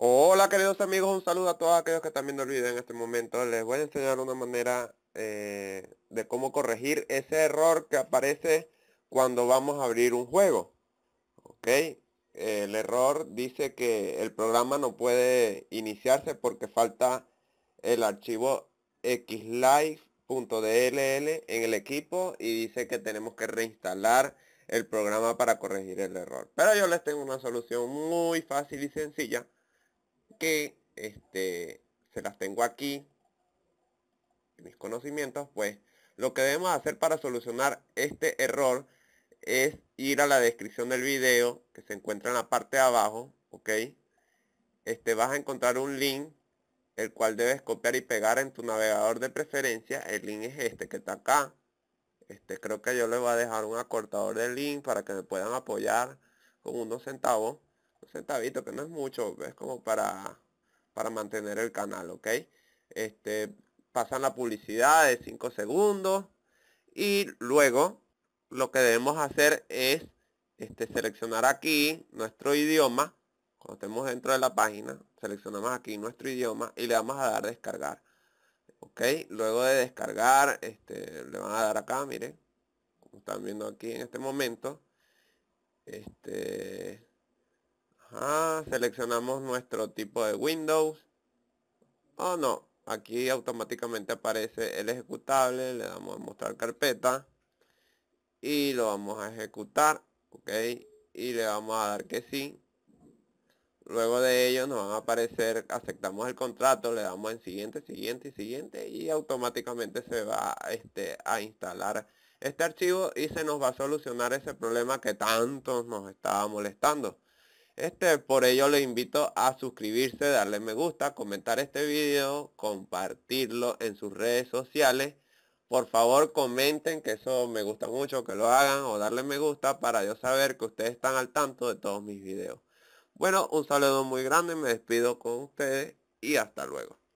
Hola queridos amigos, un saludo a todos aquellos que también viendo el en este momento. Les voy a enseñar una manera eh, de cómo corregir ese error que aparece cuando vamos a abrir un juego. Ok, el error dice que el programa no puede iniciarse porque falta el archivo xlive.dll en el equipo y dice que tenemos que reinstalar el programa para corregir el error. Pero yo les tengo una solución muy fácil y sencilla que este, se las tengo aquí, mis conocimientos, pues lo que debemos hacer para solucionar este error es ir a la descripción del video que se encuentra en la parte de abajo, ok, este, vas a encontrar un link el cual debes copiar y pegar en tu navegador de preferencia, el link es este que está acá, este creo que yo le voy a dejar un acortador de link para que me puedan apoyar con unos centavos un centavito, que no es mucho, es como para, para mantener el canal, ¿ok? Este, pasan la publicidad de 5 segundos y luego lo que debemos hacer es este, seleccionar aquí nuestro idioma, cuando estemos dentro de la página, seleccionamos aquí nuestro idioma y le vamos a dar descargar. Ok, luego de descargar, este, le van a dar acá, miren, como están viendo aquí en este momento, este, Ah, seleccionamos nuestro tipo de Windows. o no, aquí automáticamente aparece el ejecutable, le damos a mostrar carpeta y lo vamos a ejecutar, ok, y le vamos a dar que sí. Luego de ello nos van a aparecer, aceptamos el contrato, le damos en siguiente, siguiente y siguiente y automáticamente se va este, a instalar este archivo y se nos va a solucionar ese problema que tanto nos estaba molestando. Este, por ello les invito a suscribirse, darle me gusta, comentar este video, compartirlo en sus redes sociales. Por favor comenten que eso me gusta mucho, que lo hagan o darle me gusta para yo saber que ustedes están al tanto de todos mis videos. Bueno, un saludo muy grande, me despido con ustedes y hasta luego.